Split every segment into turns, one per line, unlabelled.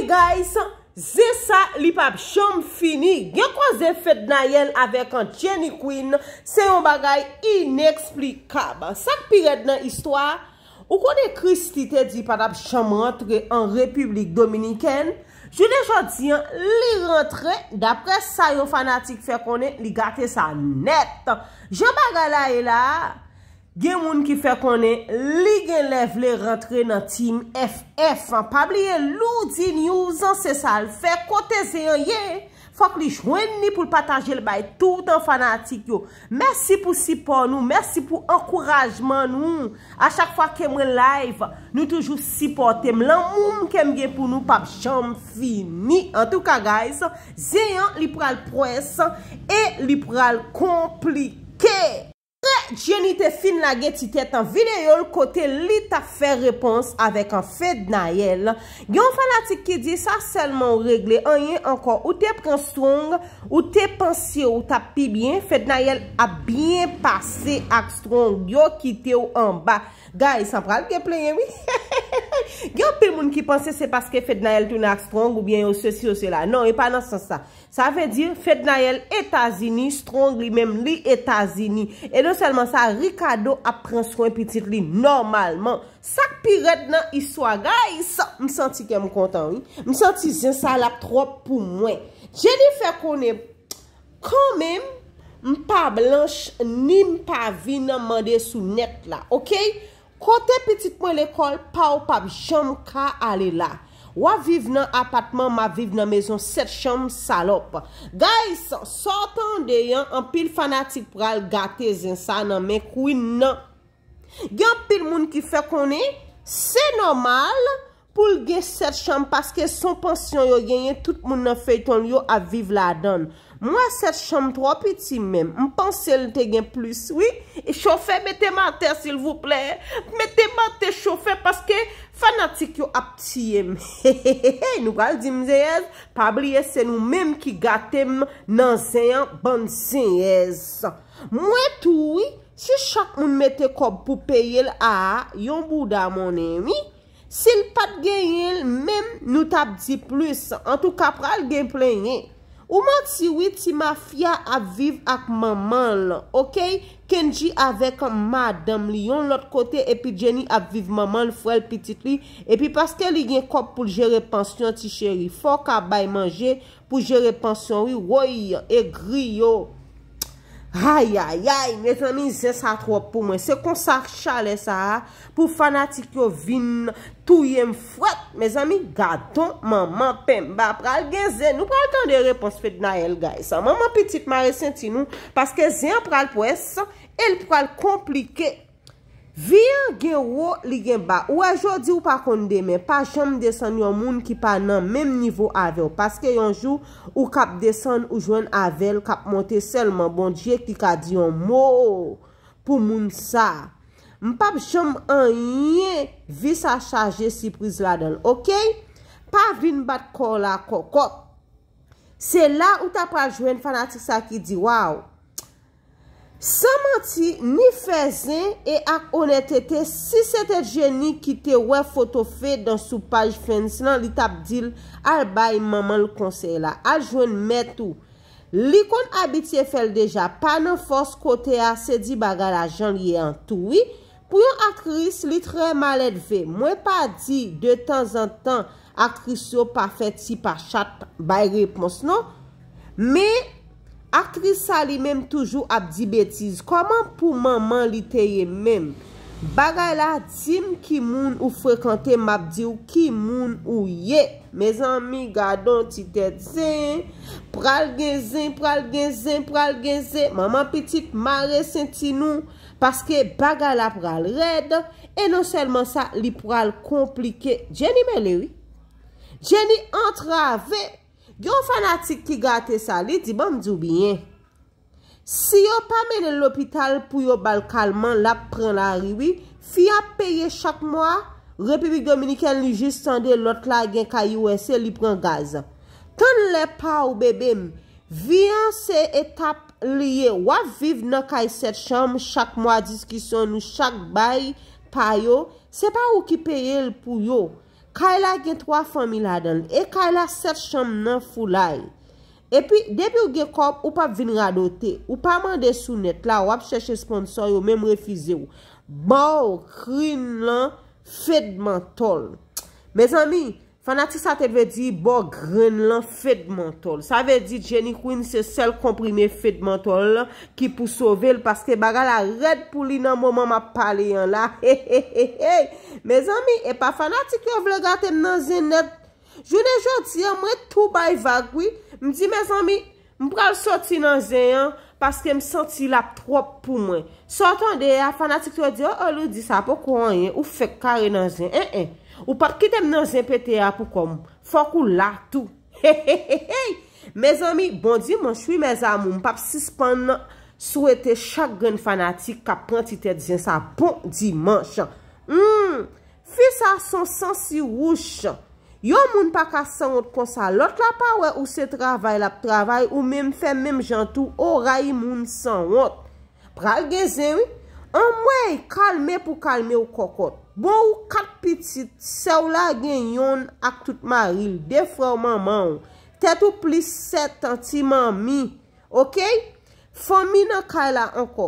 Hey guys, ze sa li pa ap chom fini. Gen kwa ze fet na yel avek an Jenny Quinn, se yon bagay ineksplikab. Sak piret nan istwa, ou konen kris ki te di pa ap chom rentre an Republik Dominiken, jen e jantyen li rentre dapre sayon fanatik fe konen li gate sa net. Jen bagay la e la... Gen moun ki fe konen, li gen lev le rentre nan tim FF an. Pab liye loudi nyouz an, se sal fe kote ze yon ye. Fok li chwen ni pou patanje le bay tout an fanatik yo. Mersi pou sipon nou, mersi pou ankorajman nou. A chak fwa kemre live, nou toujou sipon tem. Lan moun kem gen pou nou, pab chanm fini. En tou ka guys, ze yon liberal pres, e liberal komplike. geni te fin la ge ti tet an videyo l kote li ta fe repons avek an Fed Nael yon fanatik ki di sa selman regle an yon anko ou te pren strong ou te pensi ou ta pi bien Fed Nael a bien pase ak strong yon ki te ou an ba gay san pral ge plen yon yon pe moun ki pense se paske Fed Nael toune ak strong ou bien ou se si ou se la non yon e pa nan san sa sa ve dir Fed Nael etazini strong li mem li etazini e non selman Sa rikado ap pren swen pitit li normalman Sak pi ret nan iswa Gaya isa M senti gen m kontan ou M senti gen sa la trop pou mwen Jeni fe konen Kon men M pa blanche Ni m pa vi nan mande sou net la Ok Kote pitit mwen l'ekol Pa ou pa bi jom ka ale la Ou aviv nan apatman, ma aviv nan mezon, set chanm salop. Gays, sotan de yon, an pil fanatik pou al gate zin sa nan men kouin nan. Gyan pil moun ki fe koni, se normal pou lge set chanm. Paske son pensyon yo genye, tout moun nan fey ton yo aviv la danm. Mwa set chanm trop iti mem, mpansel te gen plus, oui. E chofe, bon mette mante, sil vouple. Mette mante chofe, paske fanatik yo apti em. He he he he, nou kal di mze yez, pabliye se nou mem ki gate m nan seyan bansi yez. Mwen tou, si chak moun mette kob pou peye l a, ah, yon bouda moun em, oui. Si l pat gen yez, mem nou tap di plus. An tou kapral gen plen yez. Oman ti witi ma fya apviv ak mamal. Ok, kenji avek madam li yon lot kote epi jeni apviv mamal fwel pitit li. Epi paske li gen kop pou jere pansyon ti cheri. Fok a bay manje pou jere pansyon li woye e gri yo. Hay, hay, hay, mes ami, ze sa tro pou mwen, se kon sa chale sa, pou fanatik yo vin, tou yem fwet, mes ami, gato, maman, pemba, pral geze, nou pral tan de repons fet na el gay, sa, maman pitit ma resen ti nou, paske ze an pral pwes, el pral komplike, Vil gen wou li gen ba. Ou e jodi ou pa konde men, pa jom desen yon moun ki pa nan menm nivou avel. Paske yon jou ou kap desen ou jwen avel, kap monte selman. Bon, je kika diyon mou pou moun sa. M pap jom anye vis a chaje si priz la den. Ok? Pa vin bat kola kokop. Se la ou ta pa jwen fanatisa ki di waw. Sa manti ni fezen e ak onetete si setet jeni ki te we foto fe dan sou paj fens lan li tap dil al bay maman l konsey la. Al jwen metou. Li kon abiti e fel deja, pa nan fos kote a, se di baga la jan li en toui, pou yon akris li tre malet ve. Mwen pa di de tan an tan akris yo pa feti pa chat bay repons non, me... Akri sa li mèm toujou ap di betiz. Koman pou maman li teye mèm? Bagala tim ki moun ou frekante map di ou ki moun ou ye. Mez anmi gadon ti tet zen. Pral genzen, pral genzen, pral genzen. Maman pitit mare senti nou. Paske bagala pral red. E non selman sa li pral komplike. Jenny me lewi. Jenny antrave. Gyo fanatik ki gate sa li, di ban mdou bine. Si yo pa mene l'opital pou yo bal kalman, la pren la riwi, fi a peye chak mwa, Republik Dominiken li jistande, lot la gen kayi ou ese, li pren gaz. Ton le pa ou bebe m, viyan se etap liye, waviv nan kayi set chanm, chak mwa dis ki son nou, chak bay, pa yo, se pa ou ki peye l pou yo. Kaila gen 3 fami la den. E kaila 7 chanm nan fulay. E pi, debi ou gen korp, ou pa vin rado te. Ou pa mande sou net la. Ou ap chèche sponsor yo, mèm refize bon, yo. Baw, krin lan, fedman tol. Mèz an mi... Fanatik sa te ve di bo gren lan fedmantol. Sa ve di Jenny Queen se sel komprime fedmantol la ki pou sovel paske baga la red pou li nan mou mou mou ap pale yan la. Me zanmi, e pa fanatik yo vle gate m nan zen net. Je ne jodi ya mwen tou bay vagwi. M di me zanmi, m pral soti nan zen yan paske m senti la trop pou mwen. Soton de a fanatik yo di yo, olou oh, oh, di sa pou kou an yen ou fe kare nan zen. Ou pap kitem nan jenpete ya pou kom. Fok ou la tou. He he he he. Me zami, bon di man chwi me zami. M pap sispan nan souwete chak gen fanatik kap pranti te djen sa. Pon diman chan. Hmm. Fisa son sansi wush chan. Yo moun pa ka san wot kon sa lot la pa we. Ou se travay la pou travay. Ou men fè men jantou. Ou ray moun san wot. Pra al gezen we. An mwen kalme pou kalme ou kokot. Bon ou kat pitit, se ou la gen yon ak tout ma ril. De fwa ou man man ou. Tet ou plis 7 an ti man mi. Ok? Fon mi nan kay la anko.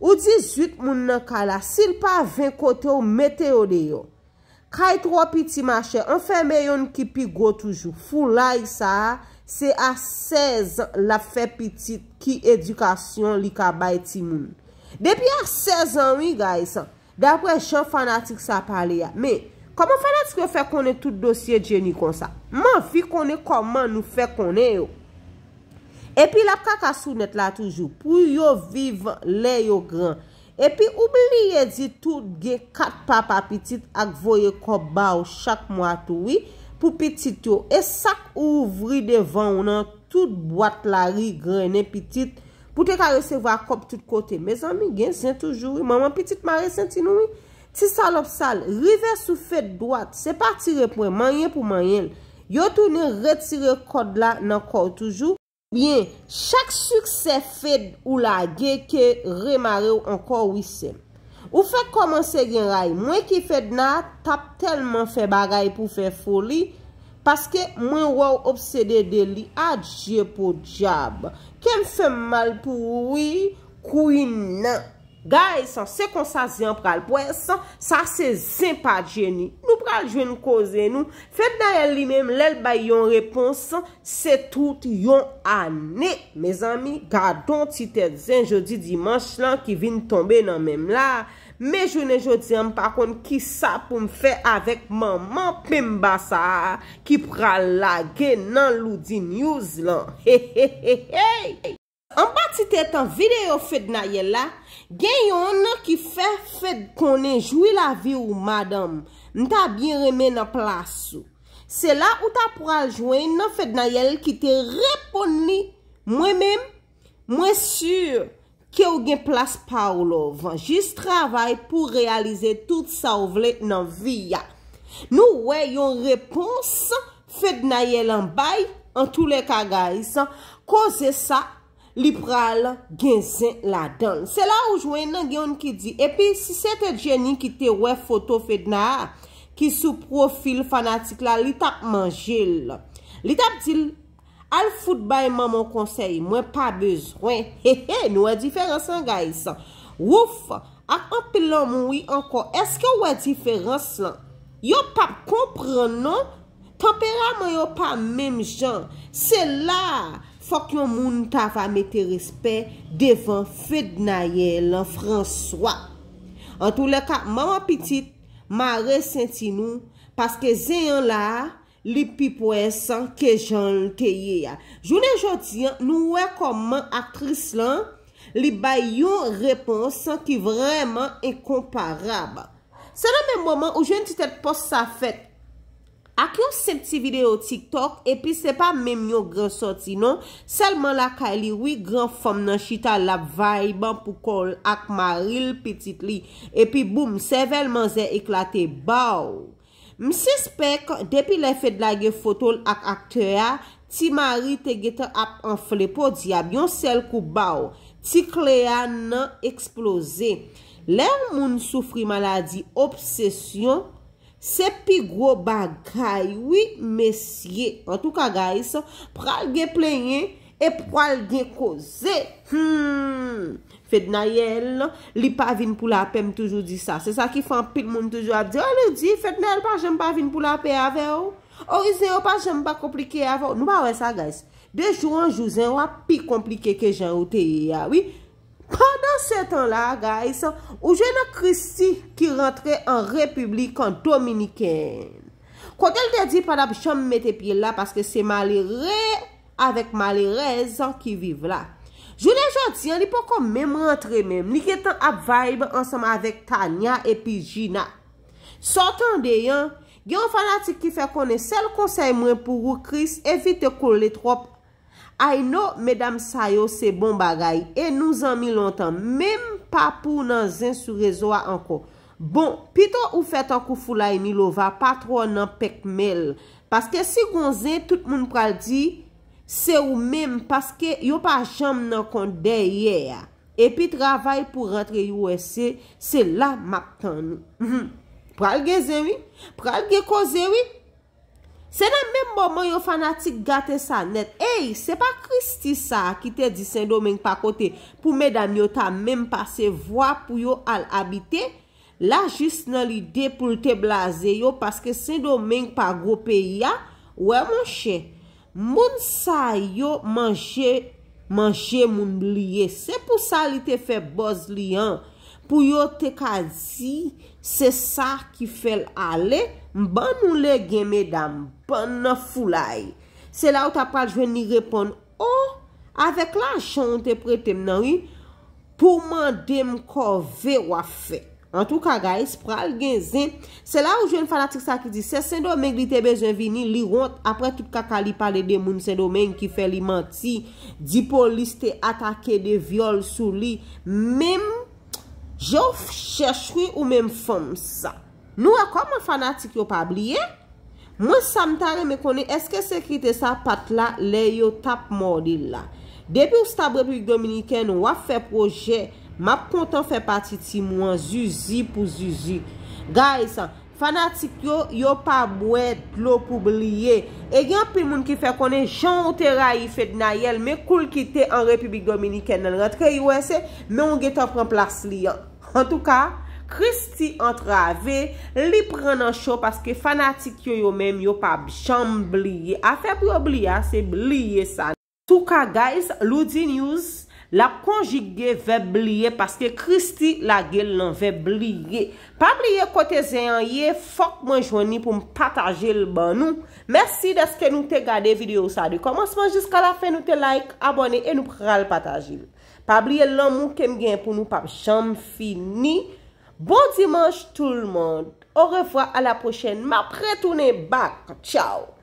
Ou 18 moun nan kay la. Sil pa 20 kote ou meteo de yo. Kay 3 pitit ma chè. An fè me yon ki pi go toujou. Fou la yi sa, se a 16 la fè pitit ki edukasyon li ka bay ti moun. Depi a 16 an yi gay san. Da apre chan fanatik sa pale ya. Me, koman fanatik yo fè konen tout dosye djeni kon sa? Man fi konen koman nou fè konen yo. Epi la pka kasounet la toujou. Pou yo viv lè yo gran. Epi oubliye di tout ge kat papa pitit ak voye kobaw chak mwatuwi pou pitit yo. E sak ouvri devan ou nan tout boat la ri grenen pitit. Poute ka resevwa kop tit kote, me zanmi gen sen toujou. E maman pitit mare sen ti noui. Ti salop sal, river sou fed doat, se pa tire pou e, manye pou manyel. Yo touni retire kod la nan kor toujou. Bien, chak suk se fed ou la ge ke remare ou ankor wissem. Ou fed komanse gen ray, mwen ki fed na tap telman fe bagay pou fe foli. Paske mwen waw obsede deli a dje pou djab. Ken se mal pou wi, kou in nan. Guys, se kon sa zyan pral pwen san, sa se zin pa djeni. Nou pral jwen nou kozen nou. Fep da el li menm lel bay yon reponsan, se tout yon ane. Me zami, gadon ti te zin jodi dimans lan ki vin tombe nan menm la. Me jwene jodi yon pakon ki sa pou mfe avèk manman pemba sa. Ki pral lage nan loudi news lan. An bati te tan videyo fèd na ye la, gen yon nan ki fè fèd konen jwi la vi ou madam, mta bin remen nan plas ou. Se la ou ta pral jwen nan fèd na ye la ki te reponi mwen mèm, mwen sur ki ou gen plas pa ou lovan, jis travay pou realize tout sa ou vle nan vi ya. Nou weyon repons fèd na ye la bay an tou le kaga isan, koze sa. Li pral genzen la dan. Se la ou jwen nan gyon ki di. E pi si se te jeni ki te we foto fe dna. Ki sou profil fanatik la. Li tap manjil. Li tap dil. Al foud bay man moun konsey. Mwen pa bezwen. He he. Nou wè diferansan guys. Wouf. Ak an pilan moun wè ankon. Eske wè diferansan. Yo pap kompran nan. Temperan moun yo pa mèm jan. Se la. fòk yon moun ta va mette respè devan fèd na ye lan François. An tou le ka, maman pitit, ma resenti nou, paske zè yon la, li pipouè san ke jan te ye ya. Jounen jò diyan, nou wè koman atris lan, li bay yon reponsan ki vreman e komparab. Se nan men mouman ou jwen titèl pos sa fèt, Ak yon se pti video TikTok, epi se pa menm yo grensoti non, selman la ka li wii gren fom nan chita la vaiban pou kol ak maril pitit li, epi boum, sevelman ze eklate bau. Mse spek, depi le fedla ge fotol ak akte ya, ti mari te gete ap enflepo diya, yon sel kou bau, ti kleya nan eksplose. Le moun soufri maladi obsesyon, Se pi gro bagay, wii, mesye, an tou ka gays, pral gen plenye, e pral gen koze. Hmm, fed na yell, li pa vin pou lape, m toujou di sa. Se sa ki fan pil moun toujou a di, an nou di, fed na yell, pa jen pa vin pou lape ave ou. Ou isen ou pa jen pa komplike ave ou. Nou pa wè sa gays, de sou an jouzen ou api komplike ke jen ou teye ya, wii. Pandan se tan la, guys, ou jen nan Kristi ki rentre an republikan dominiken. Kwa tel te di, padap, jom mette pie la, paske se male re, avek male re, zan ki vive la. Joune joti, an li pou kon men rentre men, ni ketan ap vibe ansam avek Tanya epi Gina. Sotan deyan, gen ou fanati ki fe konen sel konseymen pou ou Krist evite kou le tropi. Ay nou, medam sayo, se bon bagay. E nou zan mi lontan. Mem pa pou nan zin sou rezo a anko. Bon, pito ou fet an kou fula e mi lova, pa tro nan pekmel. Paske si gonzen, tout moun pral di, se ou mem, paske yo pa jom nan kont dey ye ya. E pi travay pou rentre yu ese, se la mak tan nou. Pral ge zewi? Pral ge ko zewi? Se nan menm bomon yo fanatik gate sa net, ey se pa kristi sa ki te di sen do menk pa kote pou men dam yo ta menm pase vwa pou yo al habite, la jist nan li de pou te blaze yo paske sen do menk pa gope ya, wè monshe, moun sa yo manje moun liye, se pou sa li te fe boz liyan. pou yo te ka zi se sa ki fel ale mban ou le gen me dam pan na fulay se la ou ta pral jwen ni repon o, oh, avek la chan ou te prete mnan yi pou mande mko verwa fe an tou ka ga espral gen zen se la ou jwen fala trik sa ki di se sen do menk li te bezen vini li ront apre tout kaka li pale de moun sen do menk ki fel li manti di polis te atake de viol sou li, mem Jè ou fè chèch rwi ou mè m fòm sa. Nou akò mè fanatik yo pabliye. Mwen samtare mè konè eske se krite sa pat la le yo tap mòdi la. Debi ou stab Republik Dominikèn wè fè projè. Mè ap kontan fè pati ti mwen zizi pou zizi. Gaj sa, fanatik yo yo pabwè dlo poubliye. E gen api moun ki fè konè jantè rayi fè dna yel mè koul ki te an Republik Dominikèn. Nè lè tkè ywè se mè ou gè to pran plas li yon. En tou ka, Kristi entrave li pren nan show paske fanatik yo yo menm yo pa bjamb liye. A feb yo blye, se blye sa. Tou ka, guys, loudi news, la konjige ve blye paske Kristi la gel nan ve blye. Pa blye kote zeyan ye, fok mwen jwani pou m patajil ban nou. Mersi deske nou te gade video sa. De komonsman jiska la fe nou te like, abone e nou pral patajil. Pabliye lom mou kem gen pou nou pab jam fini. Bon dimanche tout l'monde. Orifwa a la pochen. Ma pretounen bak. Tchao.